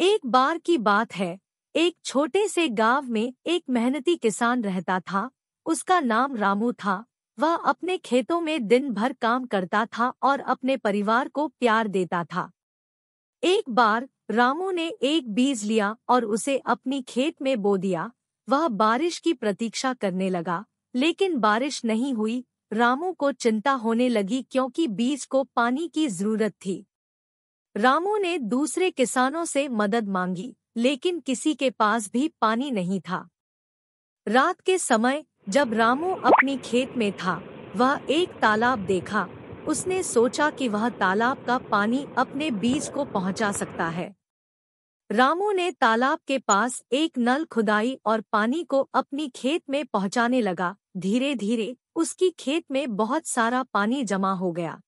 एक बार की बात है एक छोटे से गांव में एक मेहनती किसान रहता था उसका नाम रामू था वह अपने खेतों में दिन भर काम करता था और अपने परिवार को प्यार देता था एक बार रामू ने एक बीज लिया और उसे अपनी खेत में बो दिया वह बारिश की प्रतीक्षा करने लगा लेकिन बारिश नहीं हुई रामू को चिंता होने लगी क्योंकि बीज को पानी की जरूरत थी रामू ने दूसरे किसानों से मदद मांगी लेकिन किसी के पास भी पानी नहीं था रात के समय जब रामू अपनी खेत में था वह एक तालाब देखा उसने सोचा कि वह तालाब का पानी अपने बीज को पहुंचा सकता है रामू ने तालाब के पास एक नल खुदाई और पानी को अपनी खेत में पहुंचाने लगा धीरे धीरे उसकी खेत में बहुत सारा पानी जमा हो गया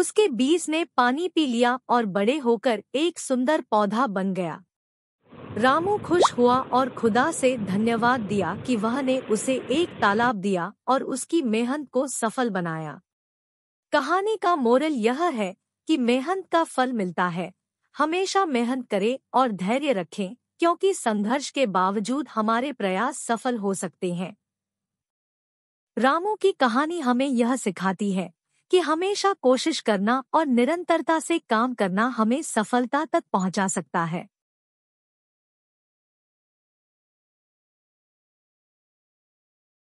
उसके बीज ने पानी पी लिया और बड़े होकर एक सुंदर पौधा बन गया रामू खुश हुआ और खुदा से धन्यवाद दिया कि वह ने उसे एक तालाब दिया और उसकी मेहनत को सफल बनाया कहानी का मोरल यह है कि मेहनत का फल मिलता है हमेशा मेहनत करें और धैर्य रखें क्योंकि संघर्ष के बावजूद हमारे प्रयास सफल हो सकते हैं रामू की कहानी हमें यह सिखाती है कि हमेशा कोशिश करना और निरंतरता से काम करना हमें सफलता तक पहुंचा सकता है